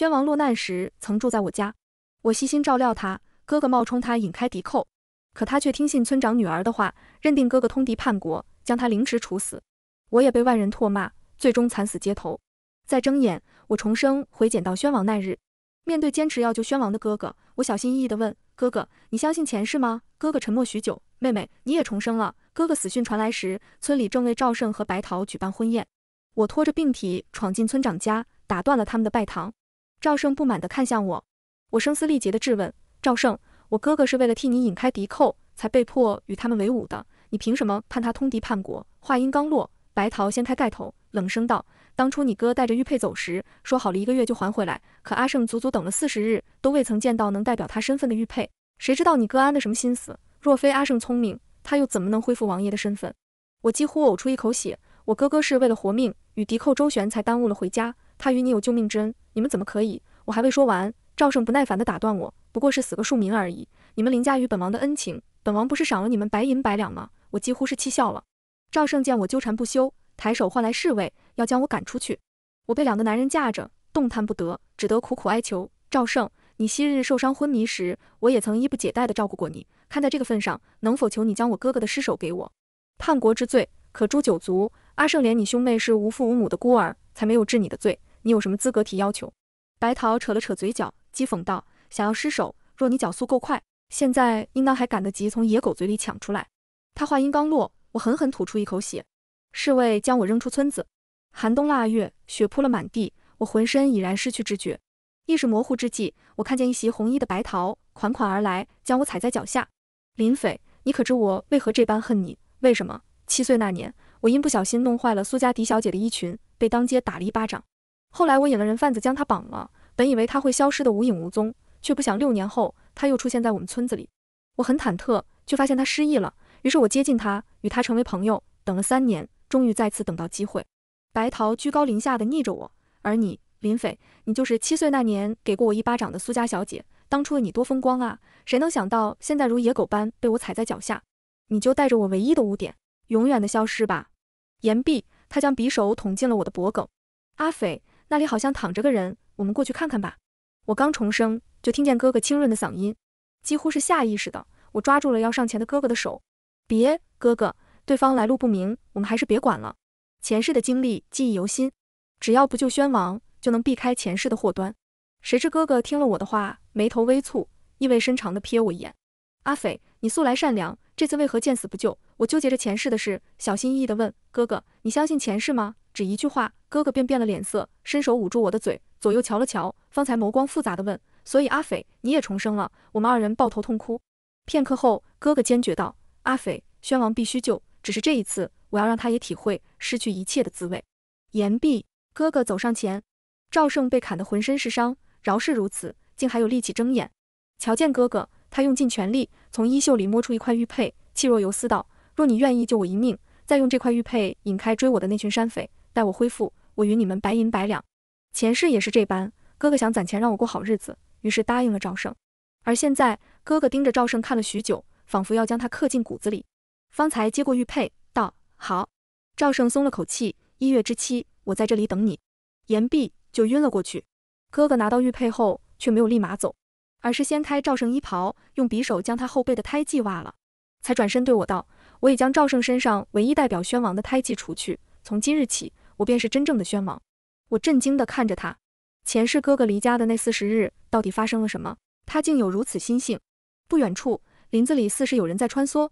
宣王落难时曾住在我家，我悉心照料他。哥哥冒充他引开敌寇，可他却听信村长女儿的话，认定哥哥通敌叛国，将他凌迟处死。我也被万人唾骂，最终惨死街头。再睁眼，我重生回捡到宣王那日，面对坚持要救宣王的哥哥，我小心翼翼地问：“哥哥，你相信前世吗？”哥哥沉默许久。妹妹，你也重生了。哥哥死讯传来时，村里正为赵胜和白桃举办婚宴。我拖着病体闯进村长家，打断了他们的拜堂。赵胜不满地看向我，我声嘶力竭地质问赵胜：“我哥哥是为了替你引开敌寇，才被迫与他们为伍的，你凭什么判他通敌叛国？”话音刚落，白桃掀开盖头，冷声道：“当初你哥带着玉佩走时，说好了一个月就还回来，可阿胜足足等了四十日，都未曾见到能代表他身份的玉佩，谁知道你哥安的什么心思？若非阿胜聪明，他又怎么能恢复王爷的身份？”我几乎呕出一口血，我哥哥是为了活命，与敌寇周旋，才耽误了回家。他与你有救命之恩，你们怎么可以？我还未说完，赵胜不耐烦地打断我。不过是死个庶民而已，你们凌驾于本王的恩情，本王不是赏了你们白银百两吗？我几乎是气笑了。赵胜见我纠缠不休，抬手唤来侍卫，要将我赶出去。我被两个男人架着，动弹不得，只得苦苦哀求赵胜：“你昔日受伤昏迷时，我也曾衣不解带地照顾过你。看在这个份上，能否求你将我哥哥的尸首给我？叛国之罪，可诛九族。阿胜，连你兄妹是无父无母的孤儿，才没有治你的罪。”你有什么资格提要求？白桃扯了扯嘴角，讥讽道：“想要失手，若你脚速够快，现在应当还赶得及从野狗嘴里抢出来。”他话音刚落，我狠狠吐出一口血。侍卫将我扔出村子。寒冬腊月，雪铺了满地，我浑身已然失去知觉，意识模糊之际，我看见一袭红衣的白桃款款而来，将我踩在脚下。林斐，你可知我为何这般恨你？为什么？七岁那年，我因不小心弄坏了苏家嫡小姐的衣裙，被当街打了一巴掌。后来我引了人贩子将他绑了，本以为他会消失的无影无踪，却不想六年后他又出现在我们村子里，我很忐忑，却发现他失忆了。于是我接近他，与他成为朋友，等了三年，终于再次等到机会。白桃居高临下的睨着我，而你林斐，你就是七岁那年给过我一巴掌的苏家小姐，当初的你多风光啊，谁能想到现在如野狗般被我踩在脚下？你就带着我唯一的污点，永远的消失吧。言毕，他将匕首捅进了我的脖颈，阿斐。那里好像躺着个人，我们过去看看吧。我刚重生，就听见哥哥清润的嗓音，几乎是下意识的，我抓住了要上前的哥哥的手。别，哥哥，对方来路不明，我们还是别管了。前世的经历记忆犹新，只要不救宣王，就能避开前世的祸端。谁知哥哥听了我的话，眉头微蹙，意味深长地瞥我一眼。阿斐，你素来善良，这次为何见死不救？我纠结着前世的事，小心翼翼地问哥哥，你相信前世吗？只一句话，哥哥便变了脸色，伸手捂住我的嘴，左右瞧了瞧，方才眸光复杂的问：“所以阿斐，你也重生了？”我们二人抱头痛哭。片刻后，哥哥坚决道：“阿斐，宣王必须救，只是这一次，我要让他也体会失去一切的滋味。”言毕，哥哥走上前。赵胜被砍得浑身是伤，饶是如此，竟还有力气睁眼。瞧见哥哥，他用尽全力从衣袖里摸出一块玉佩，气若游丝道：“若你愿意救我一命，再用这块玉佩引开追我的那群山匪。”待我恢复，我与你们白银百两。前世也是这般，哥哥想攒钱让我过好日子，于是答应了赵胜。而现在，哥哥盯着赵胜看了许久，仿佛要将他刻进骨子里。方才接过玉佩，道：“好。”赵胜松了口气，一月之期，我在这里等你。言毕就晕了过去。哥哥拿到玉佩后，却没有立马走，而是掀开赵胜衣袍，用匕首将他后背的胎记挖了，才转身对我道：“我已将赵胜身上唯一代表宣王的胎记除去，从今日起。”我便是真正的宣王。我震惊地看着他，前世哥哥离家的那四十日，到底发生了什么？他竟有如此心性。不远处林子里似是有人在穿梭。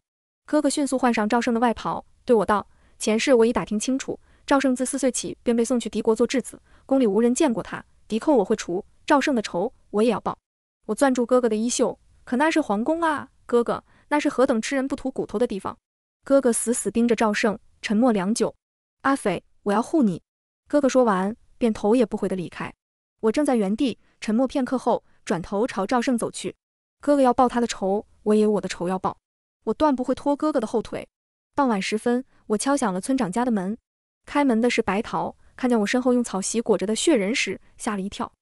哥哥迅速换上赵胜的外袍，对我道：“前世我已打听清楚，赵胜自四岁起便被送去敌国做质子，宫里无人见过他。敌寇我会除，赵胜的仇我也要报。”我攥住哥哥的衣袖，可那是皇宫啊，哥哥，那是何等吃人不吐骨头的地方！哥哥死死盯着赵胜，沉默良久。阿斐。我要护你，哥哥说完便头也不回的离开。我正在原地沉默片刻后，转头朝赵胜走去。哥哥要报他的仇，我也有我的仇要报，我断不会拖哥哥的后腿。傍晚时分，我敲响了村长家的门，开门的是白桃，看见我身后用草席裹着的血人时，吓了一跳。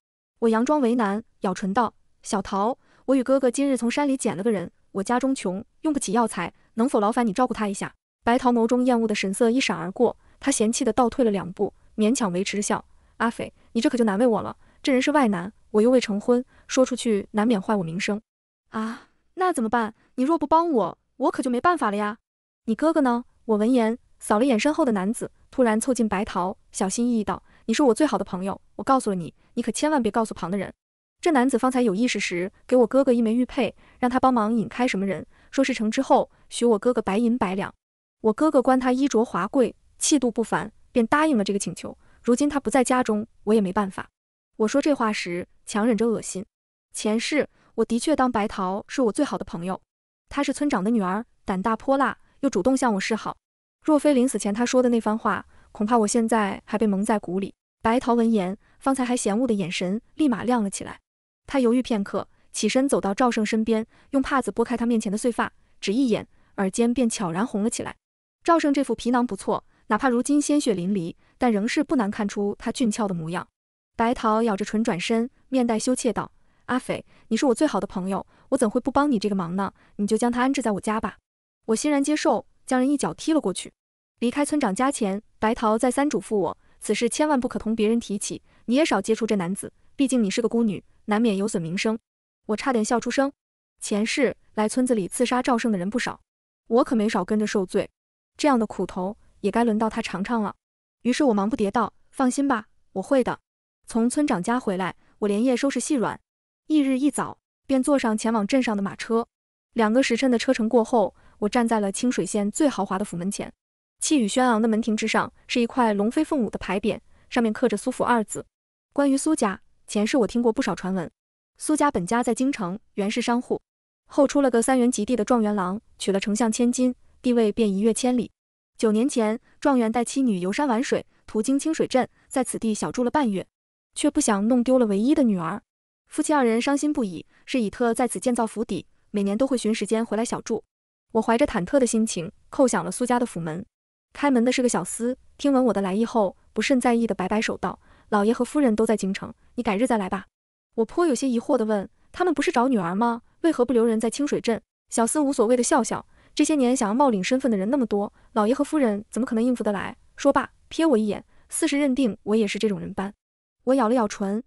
我佯装为难，咬唇道：“小桃，我与哥哥今日从山里捡了个人，我家中穷，用不起药材，能否劳烦你照顾他一下？”白桃眸中厌恶的神色一闪而过。他嫌弃地倒退了两步，勉强维持着笑。阿斐，你这可就难为我了。这人是外男，我又未成婚，说出去难免坏我名声。啊，那怎么办？你若不帮我，我可就没办法了呀。你哥哥呢？我闻言扫了眼身后的男子，突然凑近白桃，小心翼翼道：“你是我最好的朋友，我告诉了你，你可千万别告诉旁的人。”这男子方才有意识时，给我哥哥一枚玉佩，让他帮忙引开什么人，说事成之后许我哥哥白银百两。我哥哥观他衣着华贵。气度不凡，便答应了这个请求。如今他不在家中，我也没办法。我说这话时，强忍着恶心。前世我的确当白桃是我最好的朋友，她是村长的女儿，胆大泼辣，又主动向我示好。若非临死前她说的那番话，恐怕我现在还被蒙在鼓里。白桃闻言，方才还嫌恶的眼神立马亮了起来。他犹豫片刻，起身走到赵胜身边，用帕子拨开他面前的碎发，只一眼，耳尖便悄然红了起来。赵胜这副皮囊不错。哪怕如今鲜血淋漓，但仍是不难看出他俊俏的模样。白桃咬着唇转身，面带羞怯道：“阿斐，你是我最好的朋友，我怎会不帮你这个忙呢？你就将他安置在我家吧。”我欣然接受，将人一脚踢了过去。离开村长家前，白桃再三嘱咐我，此事千万不可同别人提起。你也少接触这男子，毕竟你是个孤女，难免有损名声。我差点笑出声。前世来村子里刺杀赵胜的人不少，我可没少跟着受罪，这样的苦头。也该轮到他尝尝了。于是我忙不迭道：“放心吧，我会的。”从村长家回来，我连夜收拾细软，翌日一早便坐上前往镇上的马车。两个时辰的车程过后，我站在了清水县最豪华的府门前。气宇轩昂的门庭之上，是一块龙飞凤舞的牌匾，上面刻着“苏府”二字。关于苏家，前世我听过不少传闻。苏家本家在京城原是商户，后出了个三元及第的状元郎，娶了丞相千金，地位便一跃千里。九年前，状元带妻女游山玩水，途经清水镇，在此地小住了半月，却不想弄丢了唯一的女儿。夫妻二人伤心不已。是以特在此建造府邸，每年都会寻时间回来小住。我怀着忐忑的心情叩响了苏家的府门，开门的是个小厮，听闻我的来意后，不甚在意的摆摆手道：“老爷和夫人都在京城，你改日再来吧。”我颇有些疑惑的问：“他们不是找女儿吗？为何不留人在清水镇？”小厮无所谓的笑笑。这些年想要冒领身份的人那么多，老爷和夫人怎么可能应付得来？说罢，瞥我一眼，似是认定我也是这种人般。我咬了咬唇，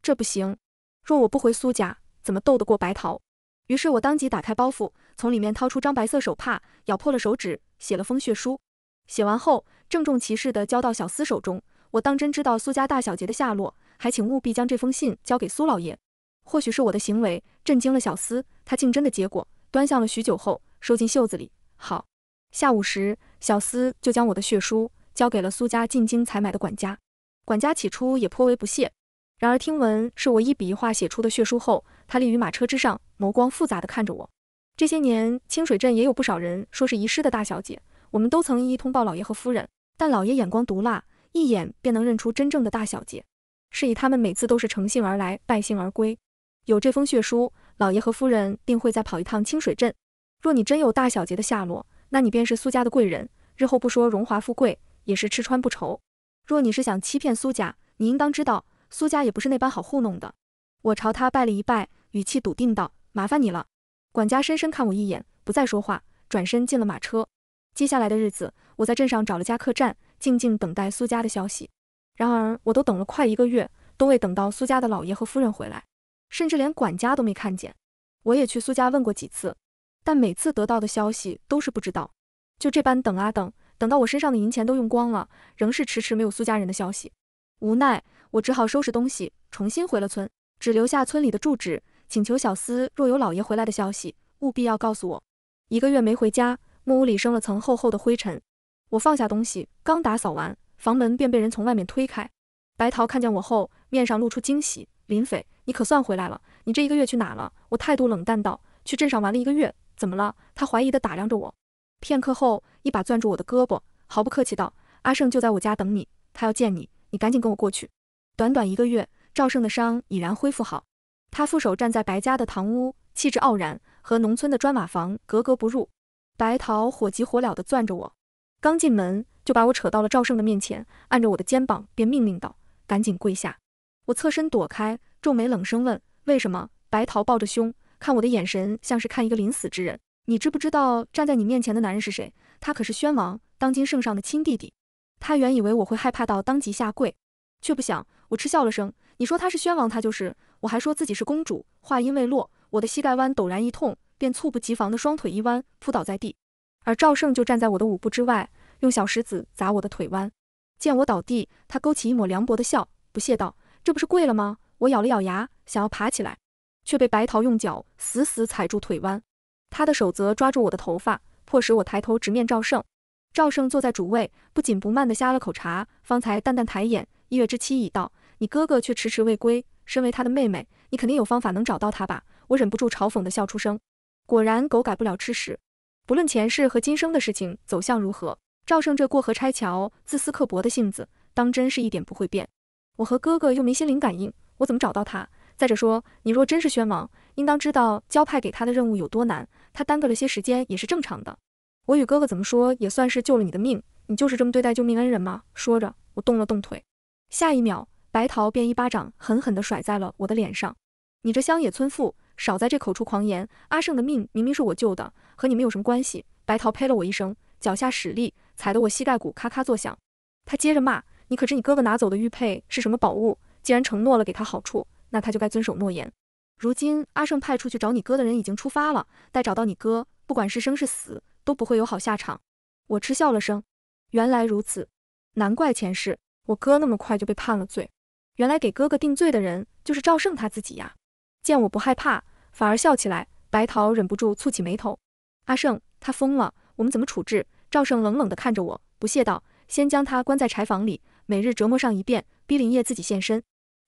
这不行。若我不回苏家，怎么斗得过白桃？于是我当即打开包袱，从里面掏出张白色手帕，咬破了手指，写了封血书。写完后，郑重其事地交到小厮手中。我当真知道苏家大小姐的下落，还请务必将这封信交给苏老爷。或许是我的行为震惊了小厮，他竟真的结果端详了许久后。收进袖子里。好，下午时，小厮就将我的血书交给了苏家进京采买的管家。管家起初也颇为不屑，然而听闻是我一笔一画写出的血书后，他立于马车之上，眸光复杂的看着我。这些年，清水镇也有不少人说是遗失的大小姐，我们都曾一一通报老爷和夫人，但老爷眼光毒辣，一眼便能认出真正的大小姐，是以他们每次都是乘兴而来，败兴而归。有这封血书，老爷和夫人定会再跑一趟清水镇。若你真有大小姐的下落，那你便是苏家的贵人，日后不说荣华富贵，也是吃穿不愁。若你是想欺骗苏家，你应当知道，苏家也不是那般好糊弄的。我朝他拜了一拜，语气笃定道：“麻烦你了。”管家深深看我一眼，不再说话，转身进了马车。接下来的日子，我在镇上找了家客栈，静静等待苏家的消息。然而，我都等了快一个月，都未等到苏家的老爷和夫人回来，甚至连管家都没看见。我也去苏家问过几次。但每次得到的消息都是不知道，就这般等啊等，等到我身上的银钱都用光了，仍是迟迟没有苏家人的消息。无奈，我只好收拾东西，重新回了村，只留下村里的住址，请求小厮若有老爷回来的消息，务必要告诉我。一个月没回家，木屋里生了层厚厚的灰尘。我放下东西，刚打扫完，房门便被人从外面推开。白桃看见我后，面上露出惊喜：“林斐，你可算回来了！你这一个月去哪了？”我态度冷淡道：“去镇上玩了一个月。”怎么了？他怀疑地打量着我，片刻后一把攥住我的胳膊，毫不客气道：“阿胜就在我家等你，他要见你，你赶紧跟我过去。”短短一个月，赵胜的伤已然恢复好，他负手站在白家的堂屋，气质傲然，和农村的砖瓦房格格不入。白桃火急火燎地攥着我，刚进门就把我扯到了赵胜的面前，按着我的肩膀便命令道：“赶紧跪下！”我侧身躲开，皱眉冷声问：“为什么？”白桃抱着胸。看我的眼神，像是看一个临死之人。你知不知道站在你面前的男人是谁？他可是宣王，当今圣上的亲弟弟。他原以为我会害怕到当即下跪，却不想我嗤笑了声。你说他是宣王，他就是。我还说自己是公主。话音未落，我的膝盖弯陡然一痛，便猝不及防的双腿一弯，扑倒在地。而赵胜就站在我的舞步之外，用小石子砸我的腿弯。见我倒地，他勾起一抹凉薄的笑，不屑道：“这不是跪了吗？”我咬了咬牙，想要爬起来。却被白桃用脚死死踩住腿弯，他的手则抓住我的头发，迫使我抬头直面赵胜。赵胜坐在主位，不紧不慢地呷了口茶，方才淡淡抬眼。一月之期已到，你哥哥却迟迟未归。身为他的妹妹，你肯定有方法能找到他吧？我忍不住嘲讽地笑出声。果然狗改不了吃屎。不论前世和今生的事情走向如何，赵胜这过河拆桥、自私刻薄的性子，当真是一点不会变。我和哥哥又没心灵感应，我怎么找到他？再者说，你若真是宣王，应当知道交派给他的任务有多难，他耽搁了些时间也是正常的。我与哥哥怎么说也算是救了你的命，你就是这么对待救命恩人吗？说着，我动了动腿，下一秒，白桃便一巴掌狠狠地甩在了我的脸上。你这乡野村妇，少在这口出狂言！阿胜的命明明是我救的，和你们有什么关系？白桃呸了我一声，脚下使力，踩得我膝盖骨咔咔作响。他接着骂：“你可知你哥哥拿走的玉佩是什么宝物？既然承诺了给他好处。”那他就该遵守诺言。如今阿胜派出去找你哥的人已经出发了，待找到你哥，不管是生是死，都不会有好下场。我嗤笑了声，原来如此，难怪前世我哥那么快就被判了罪，原来给哥哥定罪的人就是赵胜他自己呀。见我不害怕，反而笑起来，白桃忍不住蹙起眉头。阿胜，他疯了，我们怎么处置？赵胜冷冷地看着我，不屑道：“先将他关在柴房里，每日折磨上一遍，逼林业自己现身。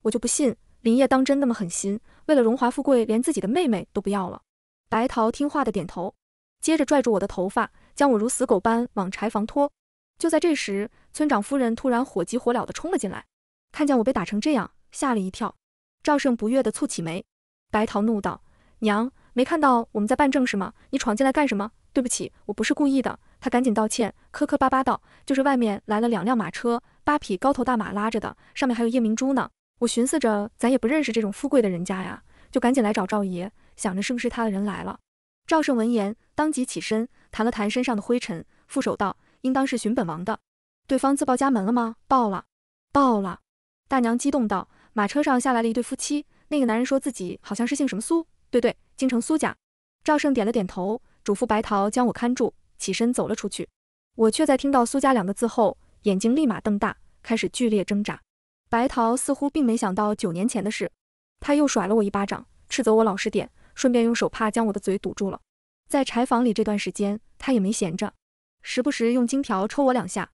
我就不信。”林业当真那么狠心，为了荣华富贵，连自己的妹妹都不要了。白桃听话的点头，接着拽住我的头发，将我如死狗般往柴房拖。就在这时，村长夫人突然火急火燎的冲了进来，看见我被打成这样，吓了一跳。赵胜不悦的蹙起眉，白桃怒道：“娘，没看到我们在办正事吗？你闯进来干什么？对不起，我不是故意的。”他赶紧道歉，磕磕巴巴道：“就是外面来了两辆马车，八匹高头大马拉着的，上面还有夜明珠呢。”我寻思着，咱也不认识这种富贵的人家呀，就赶紧来找赵爷，想着是不是他的人来了。赵胜闻言，当即起身，弹了弹身上的灰尘，负手道：“应当是寻本王的。”对方自报家门了吗？报了，报了。大娘激动道：“马车上下来了一对夫妻，那个男人说自己好像是姓什么苏，对对，京城苏家。”赵胜点了点头，嘱咐白桃将我看住，起身走了出去。我却在听到苏家两个字后，眼睛立马瞪大，开始剧烈挣扎。白桃似乎并没想到九年前的事，他又甩了我一巴掌，斥责我老实点，顺便用手帕将我的嘴堵住了。在柴房里这段时间，他也没闲着，时不时用荆条抽我两下。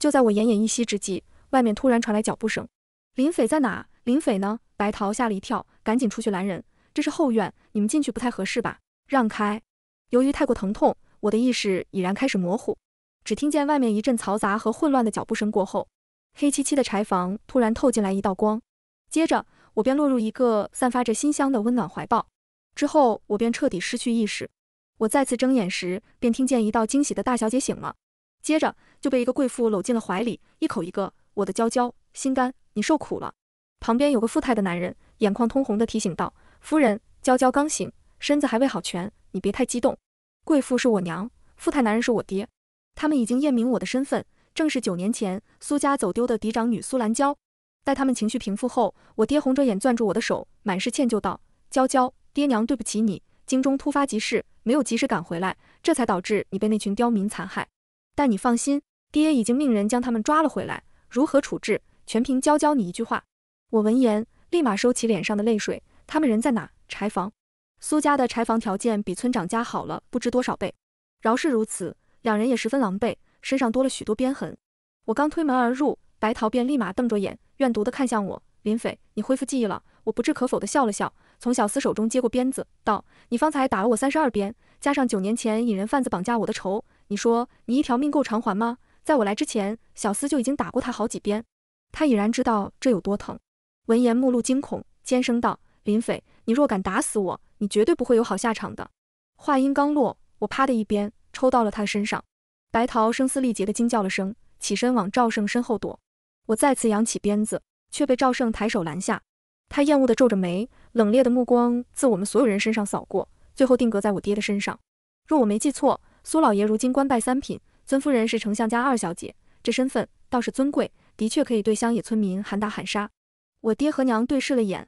就在我奄奄一息之际，外面突然传来脚步声。林斐在哪？林斐呢？白桃吓了一跳，赶紧出去拦人。这是后院，你们进去不太合适吧？让开。由于太过疼痛，我的意识已然开始模糊，只听见外面一阵嘈杂和混乱的脚步声过后。黑漆漆的柴房突然透进来一道光，接着我便落入一个散发着馨香的温暖怀抱。之后我便彻底失去意识。我再次睁眼时，便听见一道惊喜的：“大小姐醒了！”接着就被一个贵妇搂进了怀里，一口一个“我的娇娇”，心肝，你受苦了。旁边有个富态的男人，眼眶通红的提醒道：“夫人，娇娇刚醒，身子还未好全，你别太激动。”贵妇是我娘，富态男人是我爹，他们已经验明我的身份。正是九年前苏家走丢的嫡长女苏兰娇。待他们情绪平复后，我爹红着眼攥住我的手，满是歉疚道：“娇娇，爹娘对不起你，京中突发急事，没有及时赶回来，这才导致你被那群刁民残害。但你放心，爹已经命人将他们抓了回来，如何处置，全凭娇娇你一句话。”我闻言，立马收起脸上的泪水。他们人在哪？柴房。苏家的柴房条件比村长家好了不知多少倍，饶是如此，两人也十分狼狈。身上多了许多鞭痕，我刚推门而入，白桃便立马瞪着眼，怨毒的看向我。林斐，你恢复记忆了？我不置可否的笑了笑，从小厮手中接过鞭子，道：“你方才打了我三十二鞭，加上九年前引人贩子绑架我的仇，你说你一条命够偿还吗？”在我来之前，小厮就已经打过他好几鞭，他已然知道这有多疼。闻言，目露惊恐，尖声道：“林斐，你若敢打死我，你绝对不会有好下场的。”话音刚落，我啪的一鞭抽到了他的身上。白桃声嘶力竭地惊叫了声，起身往赵胜身后躲。我再次扬起鞭子，却被赵胜抬手拦下。他厌恶地皱着眉，冷冽的目光自我们所有人身上扫过，最后定格在我爹的身上。若我没记错，苏老爷如今官拜三品，尊夫人是丞相家二小姐，这身份倒是尊贵，的确可以对乡野村民喊打喊杀。我爹和娘对视了眼，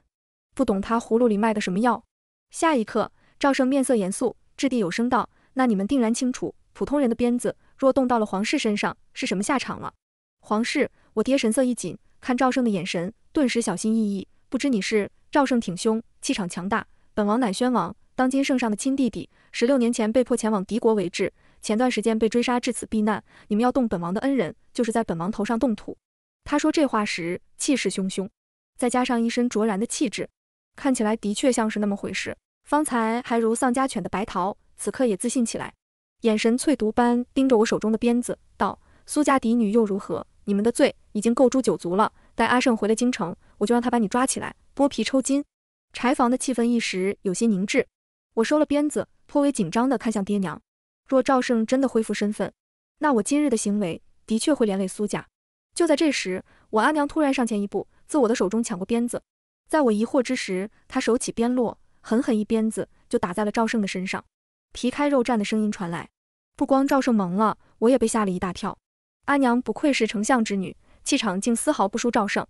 不懂他葫芦里卖的什么药。下一刻，赵胜面色严肃，掷地有声道：“那你们定然清楚，普通人的鞭子。”若动到了皇室身上，是什么下场了？皇室，我爹神色一紧，看赵胜的眼神顿时小心翼翼。不知你是赵胜，挺胸，气场强大。本王乃宣王，当今圣上的亲弟弟，十六年前被迫前往敌国为质，前段时间被追杀至此避难。你们要动本王的恩人，就是在本王头上动土。他说这话时，气势汹汹，再加上一身卓然的气质，看起来的确像是那么回事。方才还如丧家犬的白桃，此刻也自信起来。眼神淬毒般盯着我手中的鞭子，道：“苏家嫡女又如何？你们的罪已经够诛九族了。待阿胜回了京城，我就让他把你抓起来，剥皮抽筋。”柴房的气氛一时有些凝滞。我收了鞭子，颇为紧张地看向爹娘。若赵胜真的恢复身份，那我今日的行为的确会连累苏家。就在这时，我阿娘突然上前一步，自我的手中抢过鞭子。在我疑惑之时，她手起鞭落，狠狠一鞭子就打在了赵胜的身上。皮开肉绽的声音传来，不光赵胜蒙了，我也被吓了一大跳。阿娘不愧是丞相之女，气场竟丝毫不输赵胜。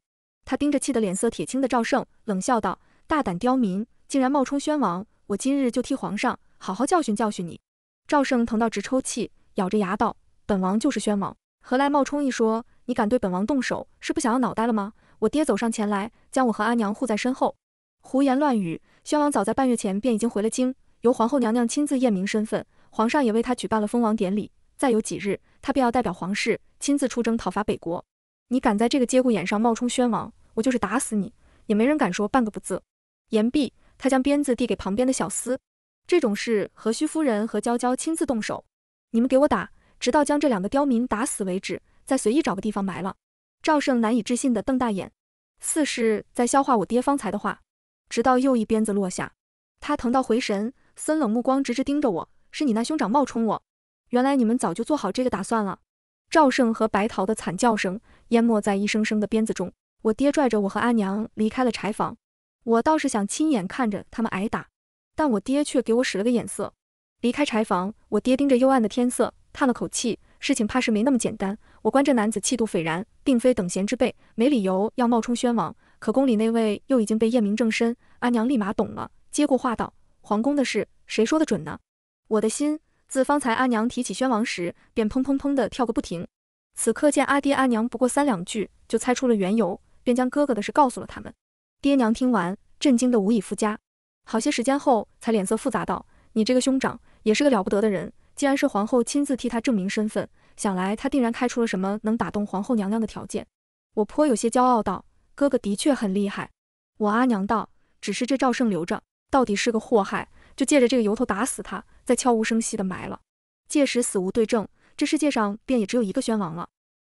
他盯着气得脸色铁青的赵胜，冷笑道：“大胆刁民，竟然冒充宣王！我今日就替皇上好好教训教训你。”赵胜疼到直抽气，咬着牙道：“本王就是宣王，何来冒充一说？你敢对本王动手，是不想要脑袋了吗？”我爹走上前来，将我和阿娘护在身后。胡言乱语！宣王早在半月前便已经回了京。由皇后娘娘亲自验明身份，皇上也为她举办了封王典礼。再有几日，她便要代表皇室亲自出征讨伐北国。你敢在这个节骨眼上冒充宣王，我就是打死你，也没人敢说半个不字。言毕，他将鞭子递给旁边的小厮。这种事，何须夫人和娇娇亲自动手？你们给我打，直到将这两个刁民打死为止，再随意找个地方埋了。赵胜难以置信地瞪大眼，似是在消化我爹方才的话。直到又一鞭子落下，他疼到回神。森冷目光直直盯着我，是你那兄长冒充我？原来你们早就做好这个打算了。赵胜和白桃的惨叫声淹没在一声声的鞭子中。我爹拽着我和阿娘离开了柴房。我倒是想亲眼看着他们挨打，但我爹却给我使了个眼色。离开柴房，我爹盯着幽暗的天色，叹了口气，事情怕是没那么简单。我观这男子气度斐然，并非等闲之辈，没理由要冒充宣王。可宫里那位又已经被验明正身，阿娘立马懂了，接过话道。皇宫的事，谁说的准呢？我的心自方才阿娘提起宣王时，便砰砰砰的跳个不停。此刻见阿爹阿娘不过三两句，就猜出了缘由，便将哥哥的事告诉了他们。爹娘听完，震惊的无以复加。好些时间后，才脸色复杂道：“你这个兄长也是个了不得的人。既然是皇后亲自替他证明身份，想来他定然开出了什么能打动皇后娘娘的条件。”我颇有些骄傲道：“哥哥的确很厉害。”我阿娘道：“只是这赵胜留着。”到底是个祸害，就借着这个由头打死他，再悄无声息地埋了。届时死无对证，这世界上便也只有一个宣王了。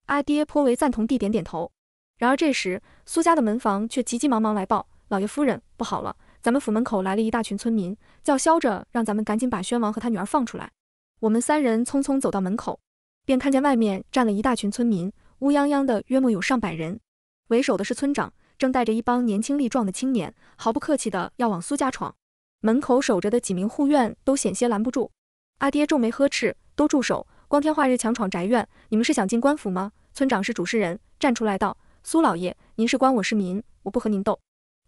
阿爹颇为赞同地点点头。然而这时，苏家的门房却急急忙忙来报：“老爷夫人不好了，咱们府门口来了一大群村民，叫嚣着让咱们赶紧把宣王和他女儿放出来。”我们三人匆匆走到门口，便看见外面站了一大群村民，乌泱泱的，约莫有上百人，为首的是村长。正带着一帮年轻力壮的青年，毫不客气的要往苏家闯，门口守着的几名护院都险些拦不住。阿爹皱眉呵斥：“都住手！光天化日强闯宅院，你们是想进官府吗？”村长是主事人，站出来道：“苏老爷，您是官，我是民，我不和您斗。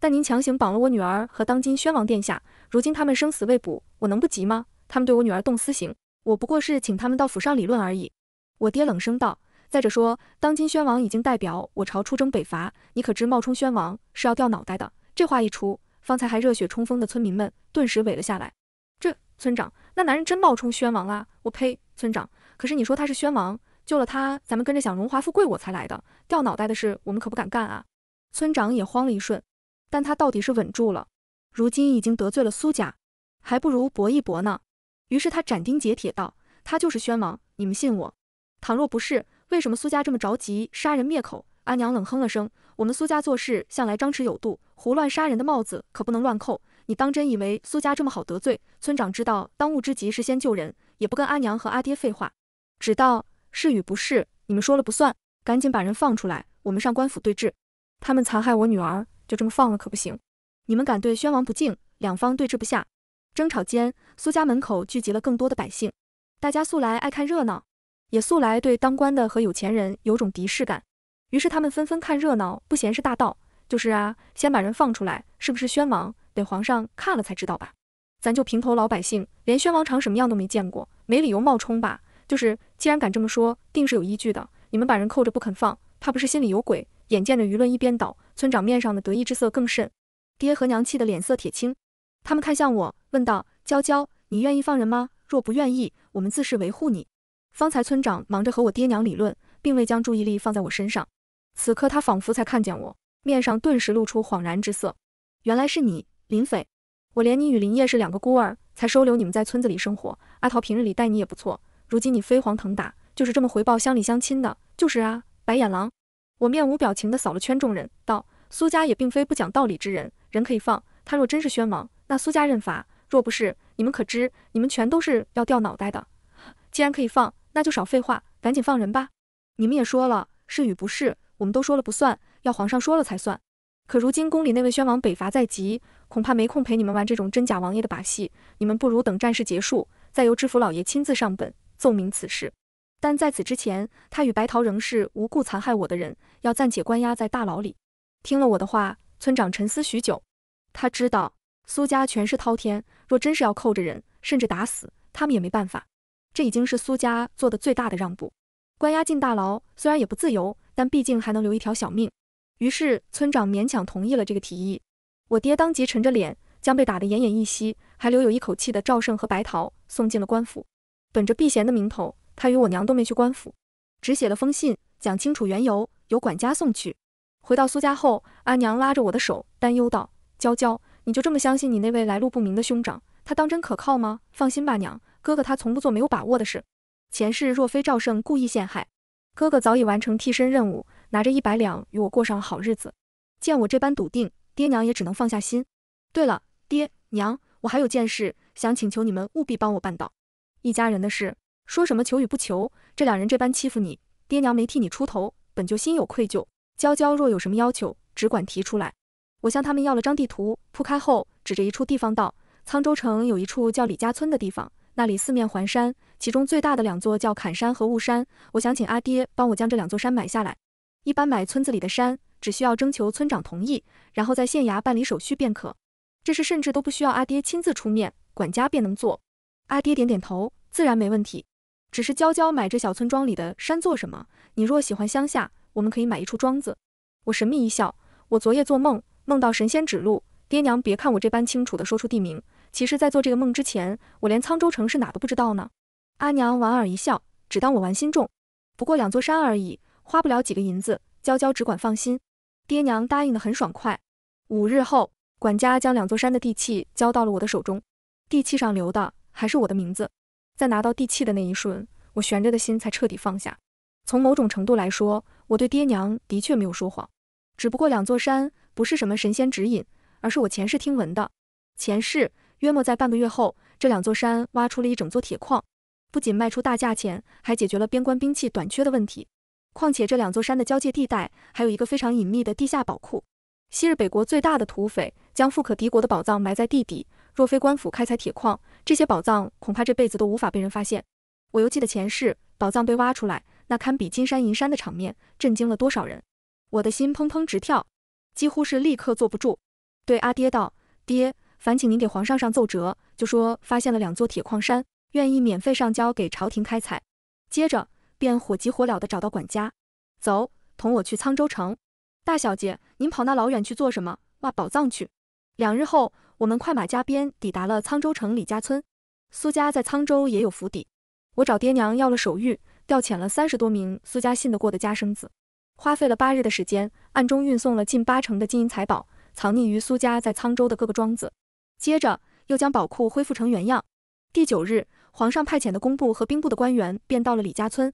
但您强行绑了我女儿和当今宣王殿下，如今他们生死未卜，我能不急吗？他们对我女儿动私刑，我不过是请他们到府上理论而已。”我爹冷声道。再者说，当今宣王已经代表我朝出征北伐，你可知冒充宣王是要掉脑袋的？这话一出，方才还热血冲锋的村民们顿时萎了下来。这村长，那男人真冒充宣王啊！我呸！村长，可是你说他是宣王，救了他，咱们跟着享荣华富贵我才来的，掉脑袋的事我们可不敢干啊！村长也慌了一瞬，但他到底是稳住了。如今已经得罪了苏家，还不如搏一搏呢。于是他斩钉截铁道：“他就是宣王，你们信我。倘若不是……”为什么苏家这么着急杀人灭口？阿娘冷哼了声：“我们苏家做事向来张弛有度，胡乱杀人的帽子可不能乱扣。你当真以为苏家这么好得罪？”村长知道当务之急是先救人，也不跟阿娘和阿爹废话，只道是与不是你们说了不算，赶紧把人放出来，我们上官府对峙。他们残害我女儿，就这么放了可不行。你们敢对宣王不敬，两方对峙不下，争吵间，苏家门口聚集了更多的百姓，大家素来爱看热闹。也素来对当官的和有钱人有种敌视感，于是他们纷纷看热闹，不嫌事大。道就是啊，先把人放出来，是不是宣王得皇上看了才知道吧？咱就平头老百姓，连宣王长什么样都没见过，没理由冒充吧？就是，既然敢这么说，定是有依据的。你们把人扣着不肯放，怕不是心里有鬼？眼见着舆论一边倒，村长面上的得意之色更甚。爹和娘气得脸色铁青，他们看向我，问道：“娇娇，你愿意放人吗？若不愿意，我们自是维护你。”方才村长忙着和我爹娘理论，并未将注意力放在我身上。此刻他仿佛才看见我，面上顿时露出恍然之色。原来是你，林匪！我怜你与林烨是两个孤儿，才收留你们在村子里生活。阿桃平日里待你也不错。如今你飞黄腾达，就是这么回报乡里乡亲的。就是啊，白眼狼！我面无表情地扫了圈众人，道：“苏家也并非不讲道理之人，人可以放。他若真是宣王，那苏家认罚；若不是，你们可知，你们全都是要掉脑袋的。既然可以放。”那就少废话，赶紧放人吧。你们也说了，是与不是，我们都说了不算，要皇上说了才算。可如今宫里那位宣王北伐在即，恐怕没空陪你们玩这种真假王爷的把戏。你们不如等战事结束，再由知府老爷亲自上本奏明此事。但在此之前，他与白桃仍是无故残害我的人，要暂且关押在大牢里。听了我的话，村长沉思许久，他知道苏家权势滔天，若真是要扣着人，甚至打死他们也没办法。这已经是苏家做的最大的让步，关押进大牢虽然也不自由，但毕竟还能留一条小命。于是村长勉强同意了这个提议。我爹当即沉着脸，将被打得奄奄一息还留有一口气的赵胜和白桃送进了官府。本着避嫌的名头，他与我娘都没去官府，只写了封信，讲清楚缘由，由管家送去。回到苏家后，阿娘拉着我的手，担忧道：“娇娇，你就这么相信你那位来路不明的兄长？他当真可靠吗？”放心吧，娘。哥哥他从不做没有把握的事。前世若非赵胜故意陷害，哥哥早已完成替身任务，拿着一百两与我过上了好日子。见我这般笃定，爹娘也只能放下心。对了，爹娘，我还有件事想请求你们务必帮我办到。一家人的事，说什么求与不求。这两人这般欺负你，爹娘没替你出头，本就心有愧疚。娇娇若有什么要求，只管提出来。我向他们要了张地图，铺开后，指着一处地方道：“沧州城有一处叫李家村的地方。”那里四面环山，其中最大的两座叫坎山和雾山。我想请阿爹帮我将这两座山买下来。一般买村子里的山，只需要征求村长同意，然后在县衙办理手续便可。这事甚至都不需要阿爹亲自出面，管家便能做。阿爹点点头，自然没问题。只是娇娇买这小村庄里的山做什么？你若喜欢乡下，我们可以买一处庄子。我神秘一笑，我昨夜做梦，梦到神仙指路。爹娘别看我这般清楚的说出地名。其实，在做这个梦之前，我连沧州城是哪都不知道呢。阿娘莞尔一笑，只当我玩心重。不过两座山而已，花不了几个银子，娇娇只管放心。爹娘答应的很爽快。五日后，管家将两座山的地契交到了我的手中，地契上留的还是我的名字。在拿到地契的那一瞬，我悬着的心才彻底放下。从某种程度来说，我对爹娘的确没有说谎。只不过两座山不是什么神仙指引，而是我前世听闻的前世。约莫在半个月后，这两座山挖出了一整座铁矿，不仅卖出大价钱，还解决了边关兵器短缺的问题。况且这两座山的交界地带还有一个非常隐秘的地下宝库。昔日北国最大的土匪将富可敌国的宝藏埋在地底，若非官府开采铁矿，这些宝藏恐怕这辈子都无法被人发现。我又记得前世宝藏被挖出来，那堪比金山银山的场面，震惊了多少人。我的心砰砰直跳，几乎是立刻坐不住，对阿爹道：“爹。”烦请您给皇上上奏折，就说发现了两座铁矿山，愿意免费上交给朝廷开采。接着便火急火燎地找到管家，走，同我去沧州城。大小姐，您跑那老远去做什么？挖宝藏去。两日后，我们快马加鞭抵达了沧州城李家村。苏家在沧州也有府邸，我找爹娘要了手谕，调遣了三十多名苏家信得过的家生子，花费了八日的时间，暗中运送了近八成的金银财宝，藏匿于苏家在沧州的各个庄子。接着又将宝库恢复成原样。第九日，皇上派遣的工部和兵部的官员便到了李家村，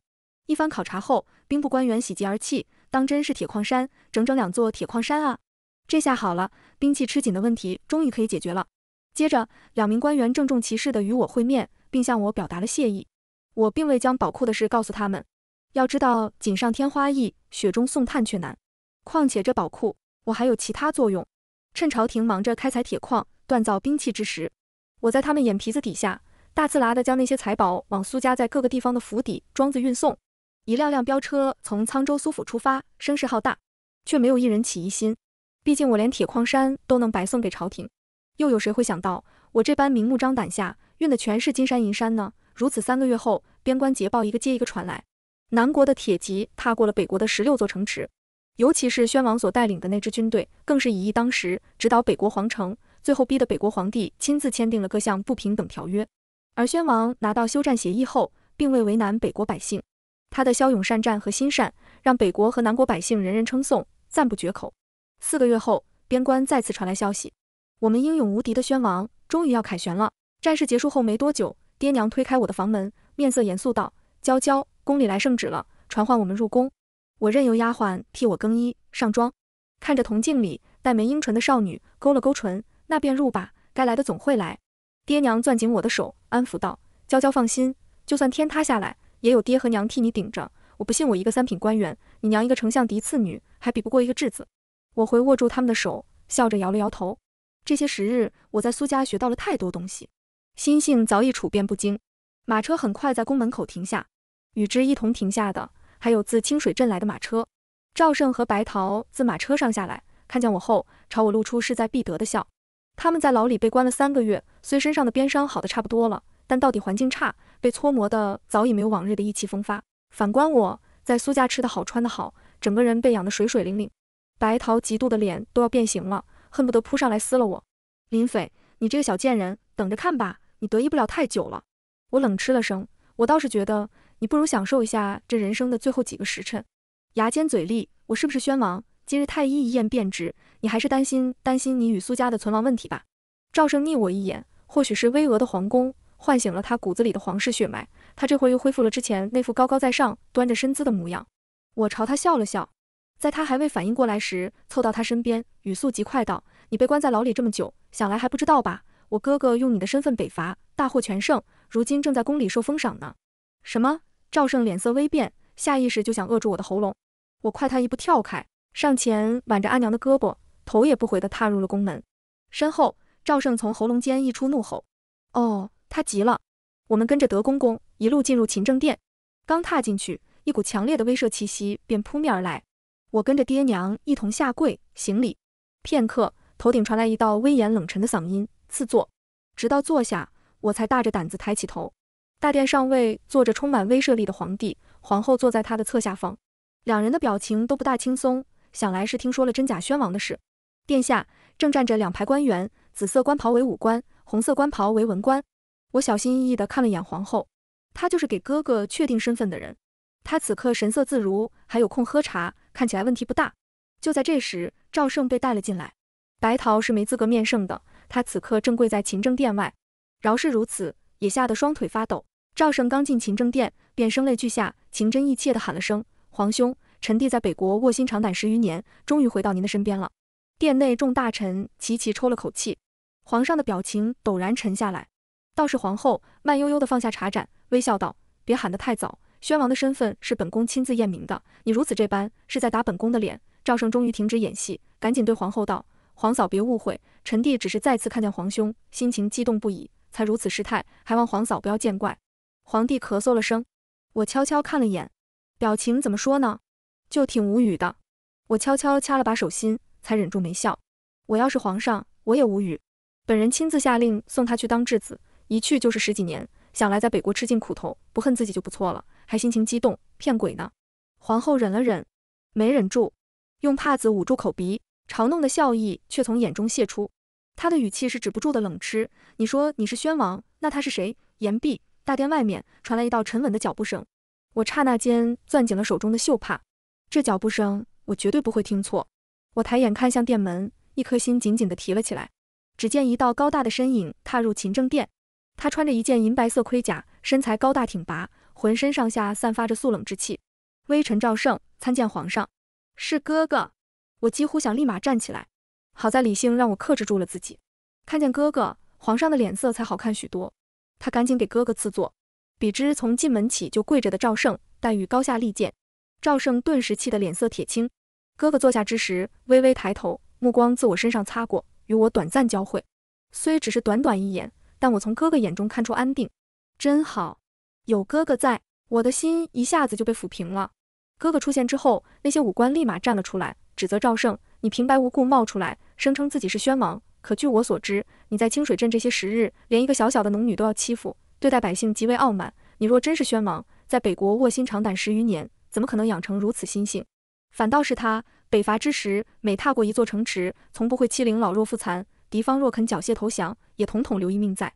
一番考察后，兵部官员喜极而泣，当真是铁矿山，整整两座铁矿山啊！这下好了，兵器吃紧的问题终于可以解决了。接着，两名官员郑重其事地与我会面，并向我表达了谢意。我并未将宝库的事告诉他们，要知道锦上添花易，雪中送炭却难。况且这宝库，我还有其他作用。趁朝廷忙着开采铁矿。锻造兵器之时，我在他们眼皮子底下大自拉的将那些财宝往苏家在各个地方的府邸、庄子运送。一辆辆飙车从沧州苏府出发，声势浩大，却没有一人起疑心。毕竟我连铁矿山都能白送给朝廷，又有谁会想到我这般明目张胆下运的全是金山银山呢？如此三个月后，边关捷报一个接一个传来，南国的铁骑踏过了北国的十六座城池，尤其是宣王所带领的那支军队，更是以一当十，直捣北国皇城。最后逼得北国皇帝亲自签订了各项不平等条约，而宣王拿到休战协议后，并未为难北国百姓。他的骁勇善战和心善，让北国和南国百姓人人称颂，赞不绝口。四个月后，边关再次传来消息，我们英勇无敌的宣王终于要凯旋了。战事结束后没多久，爹娘推开我的房门，面色严肃道：“娇娇，宫里来圣旨了，传唤我们入宫。”我任由丫鬟替我更衣上妆，看着铜镜里带眉樱唇的少女，勾了勾唇。那便入吧，该来的总会来。爹娘攥紧我的手，安抚道：“娇娇放心，就算天塌下来，也有爹和娘替你顶着。我不信，我一个三品官员，你娘一个丞相嫡次女，还比不过一个质子。”我回握住他们的手，笑着摇了摇头。这些时日，我在苏家学到了太多东西，心性早已处变不惊。马车很快在宫门口停下，与之一同停下的还有自清水镇来的马车。赵胜和白桃自马车上下来，看见我后，朝我露出势在必得的笑。他们在牢里被关了三个月，虽身上的鞭伤好的差不多了，但到底环境差，被搓磨的早已没有往日的意气风发。反观我，在苏家吃的好，穿的好，整个人被养得水水灵灵。白桃嫉妒的脸都要变形了，恨不得扑上来撕了我。林斐，你这个小贱人，等着看吧，你得意不了太久了。我冷吃了声，我倒是觉得你不如享受一下这人生的最后几个时辰。牙尖嘴利，我是不是宣王？今日太医一验便知。你还是担心担心你与苏家的存亡问题吧。赵胜睨我一眼，或许是巍峨的皇宫唤醒了他骨子里的皇室血脉，他这会儿又恢复了之前那副高高在上、端着身姿的模样。我朝他笑了笑，在他还未反应过来时，凑到他身边，语速极快道：“你被关在牢里这么久，想来还不知道吧？我哥哥用你的身份北伐，大获全胜，如今正在宫里受封赏呢。”什么？赵胜脸色微变，下意识就想扼住我的喉咙，我快他一步跳开，上前挽着阿娘的胳膊。头也不回的踏入了宫门，身后赵胜从喉咙间溢出怒吼。哦，他急了。我们跟着德公公一路进入勤政殿，刚踏进去，一股强烈的威慑气息便扑面而来。我跟着爹娘一同下跪行礼，片刻，头顶传来一道威严冷沉的嗓音：“赐座。”直到坐下，我才大着胆子抬起头。大殿上位坐着充满威慑力的皇帝，皇后坐在他的侧下方，两人的表情都不大轻松，想来是听说了真假宣王的事。殿下正站着两排官员，紫色官袍为武官，红色官袍为文官。我小心翼翼的看了眼皇后，她就是给哥哥确定身份的人。她此刻神色自如，还有空喝茶，看起来问题不大。就在这时，赵胜被带了进来。白桃是没资格面圣的，他此刻正跪在勤政殿外，饶是如此，也吓得双腿发抖。赵胜刚进勤政殿，便声泪俱下，情真意切的喊了声：“皇兄，臣弟在北国卧薪尝胆十余年，终于回到您的身边了。”殿内众大臣齐齐抽了口气，皇上的表情陡然沉下来。倒是皇后慢悠悠地放下茶盏，微笑道：“别喊得太早，宣王的身份是本宫亲自验明的。你如此这般，是在打本宫的脸。”赵胜终于停止演戏，赶紧对皇后道：“皇嫂别误会，臣弟只是再次看见皇兄，心情激动不已，才如此失态，还望皇嫂不要见怪。”皇帝咳嗽了声，我悄悄看了眼，表情怎么说呢？就挺无语的。我悄悄掐了把手心。才忍住没笑，我要是皇上，我也无语。本人亲自下令送他去当质子，一去就是十几年，想来在北国吃尽苦头，不恨自己就不错了，还心情激动，骗鬼呢！皇后忍了忍，没忍住，用帕子捂住口鼻，嘲弄的笑意却从眼中泄出。她的语气是止不住的冷嗤：“你说你是宣王，那他是谁？”言毕，大殿外面传来一道沉稳的脚步声。我刹那间攥紧了手中的绣帕，这脚步声我绝对不会听错。我抬眼看向殿门，一颗心紧紧地提了起来。只见一道高大的身影踏入勤政殿，他穿着一件银白色盔甲，身材高大挺拔，浑身上下散发着肃冷之气。微臣赵胜参见皇上，是哥哥！我几乎想立马站起来，好在理性让我克制住了自己。看见哥哥，皇上的脸色才好看许多。他赶紧给哥哥赐座，比之从进门起就跪着的赵胜，待遇高下立见。赵胜顿时气得脸色铁青。哥哥坐下之时，微微抬头，目光自我身上擦过，与我短暂交汇。虽只是短短一眼，但我从哥哥眼中看出安定，真好，有哥哥在，我的心一下子就被抚平了。哥哥出现之后，那些武官立马站了出来，指责赵胜：“你平白无故冒出来，声称自己是宣王。可据我所知，你在清水镇这些时日，连一个小小的农女都要欺负，对待百姓极为傲慢。你若真是宣王，在北国卧薪尝胆十余年，怎么可能养成如此心性？”反倒是他，北伐之时，每踏过一座城池，从不会欺凌老弱妇残。敌方若肯缴械投降，也统统留一命在。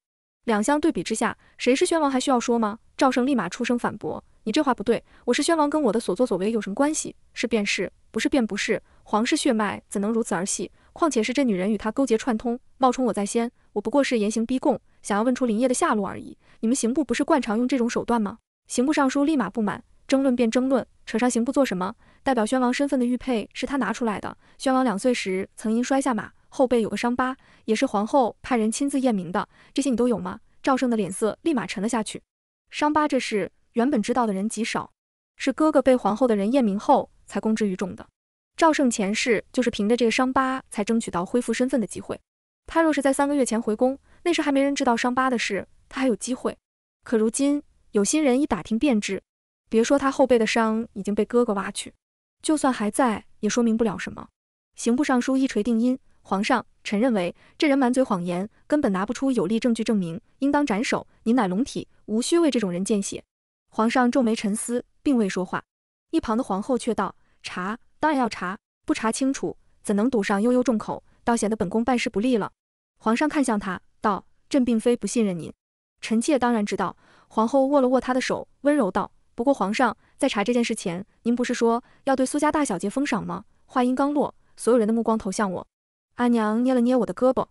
两相对比之下，谁是宣王还需要说吗？赵胜立马出声反驳：“你这话不对，我是宣王，跟我的所作所为有什么关系？是便是，不是便不是。皇室血脉怎能如此儿戏？况且是这女人与他勾结串通，冒充我在先，我不过是严刑逼供，想要问出林业的下落而已。你们刑部不是惯常用这种手段吗？”刑部尚书立马不满。争论便争论，扯上刑部做什么？代表宣王身份的玉佩是他拿出来的。宣王两岁时曾因摔下马，后背有个伤疤，也是皇后派人亲自验明的。这些你都有吗？赵胜的脸色立马沉了下去。伤疤这事原本知道的人极少，是哥哥被皇后的人验明后才公之于众的。赵胜前世就是凭着这个伤疤才争取到恢复身份的机会。他若是在三个月前回宫，那时还没人知道伤疤的事，他还有机会。可如今有心人一打听便知。别说他后背的伤已经被哥哥挖去，就算还在，也说明不了什么。刑部尚书一锤定音，皇上，臣认为这人满嘴谎言，根本拿不出有力证据证明，应当斩首。您乃龙体，无需为这种人见血。皇上皱眉沉思，并未说话。一旁的皇后却道：“查，当然要查，不查清楚，怎能堵上悠悠众口？倒显得本宫办事不利了。”皇上看向他，道：“朕并非不信任您，臣妾当然知道。”皇后握了握他的手，温柔道。不过皇上在查这件事前，您不是说要对苏家大小姐封赏吗？话音刚落，所有人的目光投向我。阿娘捏了捏我的胳膊，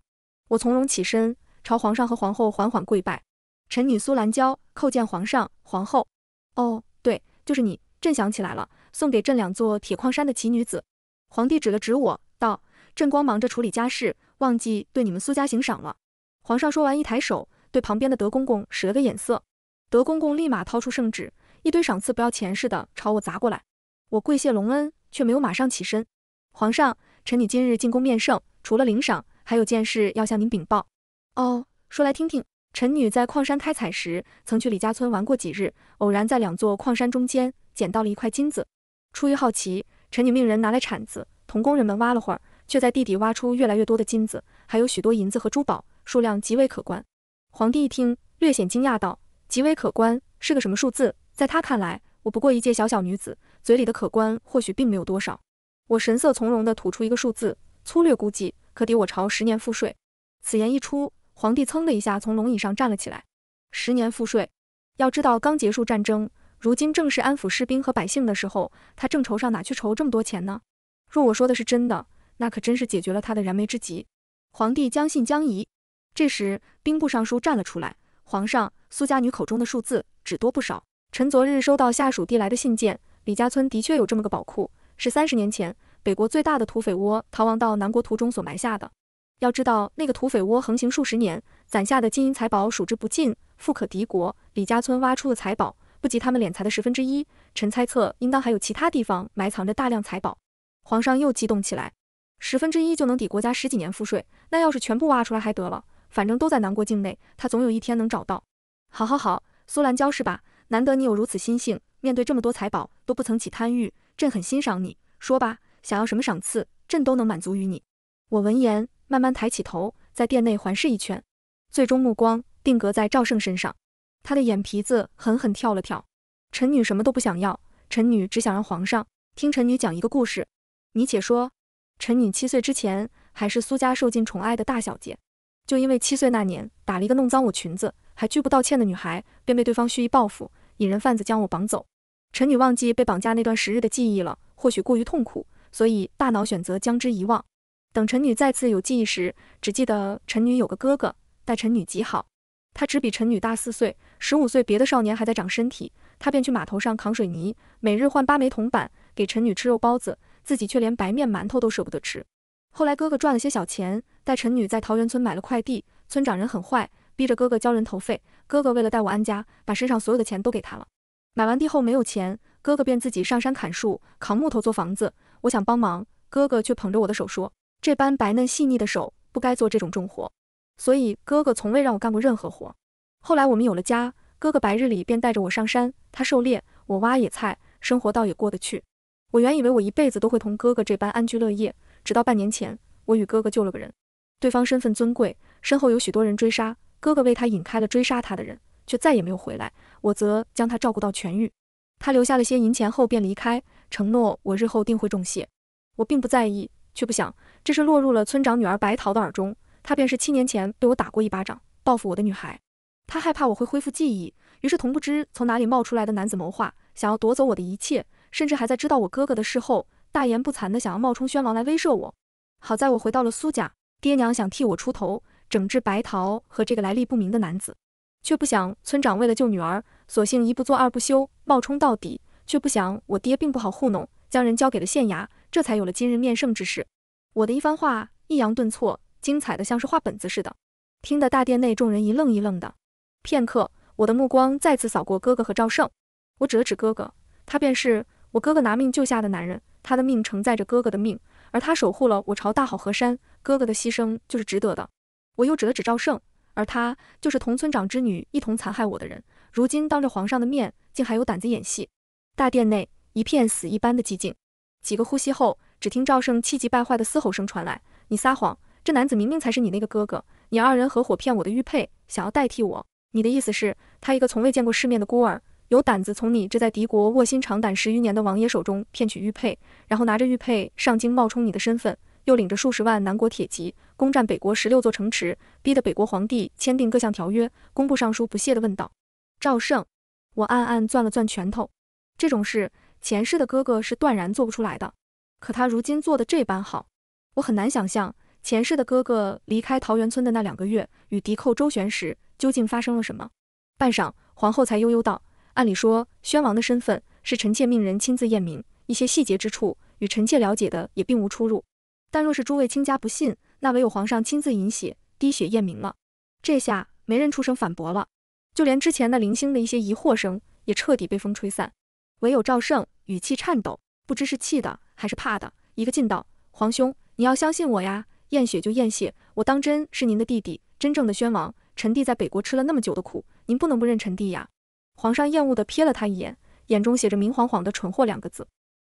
我从容起身，朝皇上和皇后缓缓跪拜。臣女苏兰娇叩见皇上、皇后。哦，对，就是你。朕想起来了，送给朕两座铁矿山的奇女子。皇帝指了指我，道：朕光忙着处理家事，忘记对你们苏家行赏了。皇上说完，一抬手，对旁边的德公公使了个眼色。德公公立马掏出圣旨。一堆赏赐不要钱似的朝我砸过来，我跪谢隆恩，却没有马上起身。皇上，臣女今日进宫面圣，除了领赏，还有件事要向您禀报。哦，说来听听。臣女在矿山开采时，曾去李家村玩过几日，偶然在两座矿山中间捡到了一块金子。出于好奇，臣女命人拿来铲子，同工人们挖了会儿，却在地底挖出越来越多的金子，还有许多银子和珠宝，数量极为可观。皇帝一听，略显惊讶道：“极为可观，是个什么数字？”在他看来，我不过一介小小女子，嘴里的可观或许并没有多少。我神色从容地吐出一个数字，粗略估计可抵我朝十年赋税。此言一出，皇帝噌的一下从龙椅上站了起来。十年赋税，要知道刚结束战争，如今正是安抚士兵和百姓的时候，他正愁上哪去筹这么多钱呢？若我说的是真的，那可真是解决了他的燃眉之急。皇帝将信将疑。这时，兵部尚书站了出来：“皇上，苏家女口中的数字只多不少。”臣昨日收到下属递来的信件，李家村的确有这么个宝库，是三十年前北国最大的土匪窝逃亡到南国途中所埋下的。要知道那个土匪窝横行数十年，攒下的金银财宝数之不尽，富可敌国。李家村挖出的财宝不及他们敛财的十分之一，臣猜测应当还有其他地方埋藏着大量财宝。皇上又激动起来，十分之一就能抵国家十几年赋税，那要是全部挖出来还得了？反正都在南国境内，他总有一天能找到。好好好，苏兰娇是吧？难得你有如此心性，面对这么多财宝都不曾起贪欲，朕很欣赏你。说吧，想要什么赏赐，朕都能满足于你。我闻言慢慢抬起头，在殿内环视一圈，最终目光定格在赵胜身上。他的眼皮子狠狠跳了跳。臣女什么都不想要，臣女只想让皇上听臣女讲一个故事。你且说，臣女七岁之前还是苏家受尽宠爱的大小姐，就因为七岁那年打了一个弄脏我裙子还拒不道歉的女孩，便被对方蓄意报复。引人贩子将我绑走，臣女忘记被绑架那段时日的记忆了，或许过于痛苦，所以大脑选择将之遗忘。等臣女再次有记忆时，只记得臣女有个哥哥，待臣女极好。他只比臣女大四岁，十五岁，别的少年还在长身体，他便去码头上扛水泥，每日换八枚铜板给臣女吃肉包子，自己却连白面馒头都舍不得吃。后来哥哥赚了些小钱，带臣女在桃园村买了块地，村长人很坏，逼着哥哥交人头费。哥哥为了带我安家，把身上所有的钱都给他了。买完地后没有钱，哥哥便自己上山砍树，扛木头做房子。我想帮忙，哥哥却捧着我的手说：“这般白嫩细腻的手，不该做这种重活。”所以哥哥从未让我干过任何活。后来我们有了家，哥哥白日里便带着我上山，他狩猎，我挖野菜，生活倒也过得去。我原以为我一辈子都会同哥哥这般安居乐业，直到半年前，我与哥哥救了个人，对方身份尊贵，身后有许多人追杀。哥哥为他引开了追杀他的人，却再也没有回来。我则将他照顾到痊愈。他留下了些银钱后便离开，承诺我日后定会重谢。我并不在意，却不想这是落入了村长女儿白桃的耳中。她便是七年前被我打过一巴掌，报复我的女孩。她害怕我会恢复记忆，于是同不知从哪里冒出来的男子谋划，想要夺走我的一切，甚至还在知道我哥哥的事后，大言不惭地想要冒充宣王来威慑我。好在我回到了苏家，爹娘想替我出头。整治白桃和这个来历不明的男子，却不想村长为了救女儿，索性一不做二不休，冒充到底，却不想我爹并不好糊弄，将人交给了县衙，这才有了今日面圣之事。我的一番话抑扬顿挫，精彩的像是画本子似的，听得大殿内众人一愣一愣的。片刻，我的目光再次扫过哥哥和赵胜，我指了指哥哥，他便是我哥哥拿命救下的男人，他的命承载着哥哥的命，而他守护了我朝大好河山，哥哥的牺牲就是值得的。我又指了指赵胜，而他就是同村长之女一同残害我的人。如今当着皇上的面，竟还有胆子演戏！大殿内一片死一般的寂静。几个呼吸后，只听赵胜气急败坏的嘶吼声传来：“你撒谎！这男子明明才是你那个哥哥，你二人合伙骗我的玉佩，想要代替我。你的意思是，他一个从未见过世面的孤儿，有胆子从你这在敌国卧薪尝胆十余年的王爷手中骗取玉佩，然后拿着玉佩上京冒充你的身份？”又领着数十万南国铁骑攻占北国十六座城池，逼得北国皇帝签订各项条约。工部尚书不屑地问道：“赵胜，我暗暗攥了攥拳头。这种事，前世的哥哥是断然做不出来的。可他如今做的这般好，我很难想象前世的哥哥离开桃源村的那两个月，与敌寇周旋时究竟发生了什么。”半晌，皇后才悠悠道：“按理说，宣王的身份是臣妾命人亲自验明，一些细节之处与臣妾了解的也并无出入。”但若是诸位卿家不信，那唯有皇上亲自饮血滴血验明了。这下没人出声反驳了，就连之前那零星的一些疑惑声也彻底被风吹散。唯有赵胜语气颤抖，不知是气的还是怕的，一个劲道：“皇兄，你要相信我呀！验血就验血，我当真是您的弟弟，真正的宣王。臣弟在北国吃了那么久的苦，您不能不认臣弟呀！”皇上厌恶地瞥了他一眼，眼中写着明晃晃的蠢货两个字。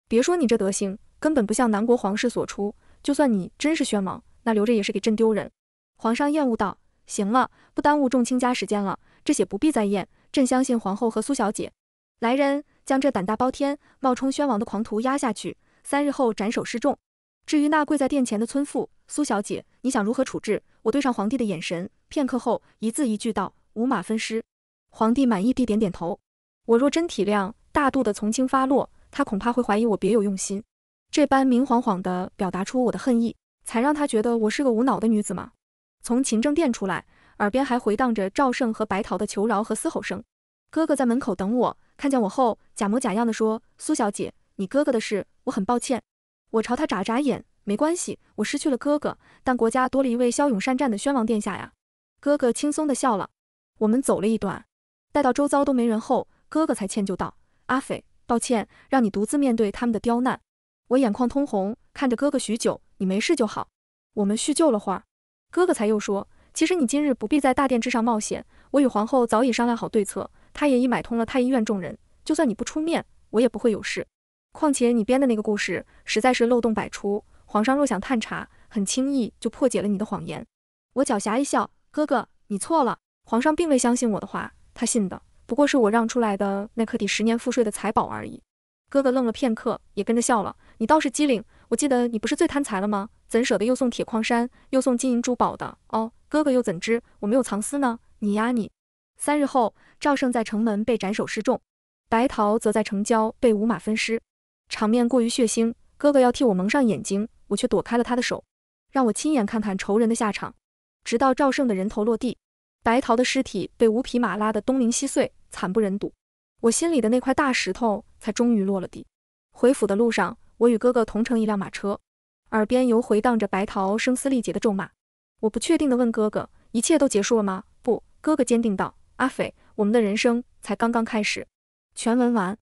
别说你这德行，根本不像南国皇室所出。就算你真是宣王，那留着也是给朕丢人。皇上厌恶道：“行了，不耽误众卿家时间了，这血不必再验。朕相信皇后和苏小姐。来人，将这胆大包天、冒充宣王的狂徒压下去，三日后斩首示众。至于那跪在殿前的村妇苏小姐，你想如何处置？”我对上皇帝的眼神，片刻后一字一句道：“五马分尸。”皇帝满意地点点头。我若真体谅、大度地从轻发落，他恐怕会怀疑我别有用心。这般明晃晃地表达出我的恨意，才让他觉得我是个无脑的女子吗？从勤政殿出来，耳边还回荡着赵胜和白桃的求饶和嘶吼声。哥哥在门口等我，看见我后，假模假样地说：“苏小姐，你哥哥的事，我很抱歉。”我朝他眨眨眼，没关系，我失去了哥哥，但国家多了一位骁勇善战的宣王殿下呀。哥哥轻松地笑了。我们走了一段，待到周遭都没人后，哥哥才歉疚道：“阿斐，抱歉，让你独自面对他们的刁难。”我眼眶通红，看着哥哥许久。你没事就好。我们叙旧了会儿，哥哥才又说：“其实你今日不必在大殿之上冒险。我与皇后早已商量好对策，他也已买通了太医院众人。就算你不出面，我也不会有事。况且你编的那个故事，实在是漏洞百出。皇上若想探查，很轻易就破解了你的谎言。”我狡黠一笑：“哥哥，你错了。皇上并未相信我的话，他信的不过是我让出来的那可抵十年赋税的财宝而已。”哥哥愣了片刻，也跟着笑了。你倒是机灵，我记得你不是最贪财了吗？怎舍得又送铁矿山，又送金银珠宝的？哦，哥哥又怎知我没有藏私呢？你呀你！三日后，赵胜在城门被斩首示众，白桃则在城郊被五马分尸，场面过于血腥。哥哥要替我蒙上眼睛，我却躲开了他的手，让我亲眼看看仇人的下场。直到赵胜的人头落地，白桃的尸体被五匹马拉得东零西碎，惨不忍睹。我心里的那块大石头才终于落了地。回府的路上。我与哥哥同乘一辆马车，耳边犹回荡着白桃声嘶力竭的咒骂。我不确定地问哥哥：“一切都结束了吗？”不，哥哥坚定道：“阿斐，我们的人生才刚刚开始。”全文完。